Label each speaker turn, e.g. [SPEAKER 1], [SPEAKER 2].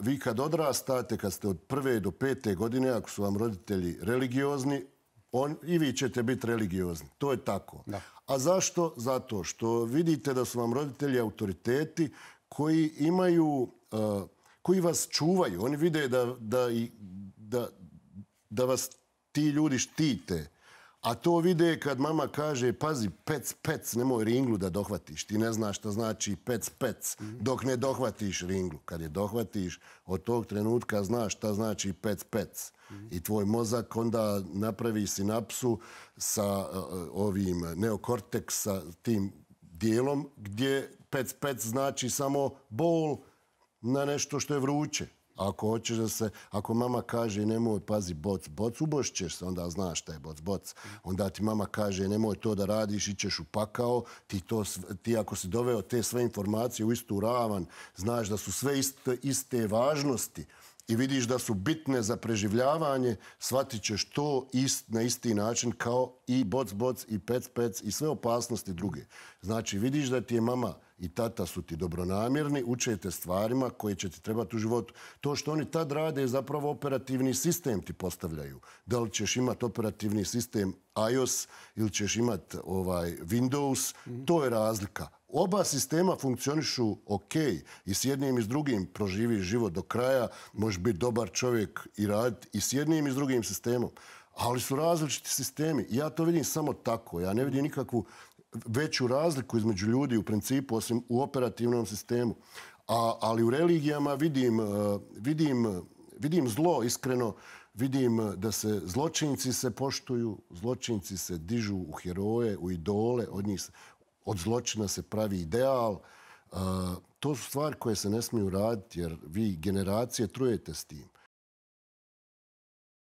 [SPEAKER 1] vi kad odrastate, kad ste od prve do pete godine, ako su vam roditelji religiozni, on, i vi ćete biti religiozni. To je tako. Da. A zašto? Zato što vidite da su vam roditelji autoriteti koji imaju, uh, koji vas čuvaju. Oni vide da, da, da, da vas ti ljudi štite. A to vide kad mama kaže, pazi, pec, pec, nemoj ringlu da dohvatiš. Ti ne znaš šta znači pec, pec, dok ne dohvatiš ringlu. Kad je dohvatiš, od tog trenutka znaš šta znači pec, pec. I tvoj mozak onda napravi sinapsu sa e, e, ovim neokorteksa, tim dijelom, gdje pec, pec znači samo bol na nešto što je vruće. Ako hoćeš da se, ako mama kaže nemoj pazi boc, boc ubošćeš se, onda znaš šta je boc, boc. Onda ti mama kaže nemoj to da radiš, ićeš u pakao, ti, to, ti ako si doveo te sve informacije u istu ravan, znaš da su sve iste, iste važnosti i vidiš da su bitne za preživljavanje, shvatit ćeš to ist, na isti način kao i boc, boc, i pec, pec i sve opasnosti druge. Znači, vidiš da ti je mama i tata su ti dobronamjerni, učete stvarima koje će ti trebati u životu. To što oni tad rade je zapravo operativni sistem ti postavljaju. Da li ćeš imati operativni sistem iOS ili ćeš imati ovaj Windows, to je razlika oba sistema funkcionišu ok i s jednim i s drugim proživi život do kraja, možeš biti dobar čovjek i raditi i s jednim i s drugim sistemom. Ali su različiti sistemi. Ja to vidim samo tako. Ja ne vidim nikakvu veću razliku između ljudi u principu, osim u operativnom sistemu. A, ali u religijama vidim, eh, vidim, vidim zlo, iskreno. Vidim eh, da se zločinci se poštuju, zločinci se dižu u heroje, u idole, od njih, od zločina se pravi ideal. E, to su stvari koje se ne smiju raditi jer vi generacije trujete s tim.